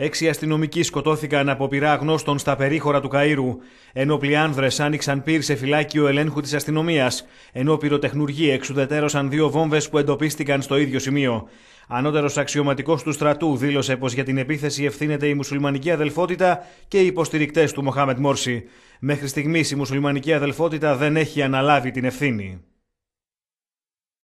Έξι αστυνομικοί σκοτώθηκαν από πυρά γνώστων στα περίχωρα του Καΐρου, ενώ πλειάνδρες άνοιξαν πύρ σε φυλάκιο ελέγχου της αστυνομίας, ενώ πυροτεχνουργοί εξουδετέρωσαν δύο βόμβες που εντοπίστηκαν στο ίδιο σημείο. Ανώτερος αξιωματικός του στρατού δήλωσε πως για την επίθεση ευθύνεται η μουσουλμανική αδελφότητα και οι υποστηρικτές του Μοχάμετ Μόρση. Μέχρι στιγμής η μουσουλμανική αδελφότητα δεν έχει αναλάβει την ευθύνη.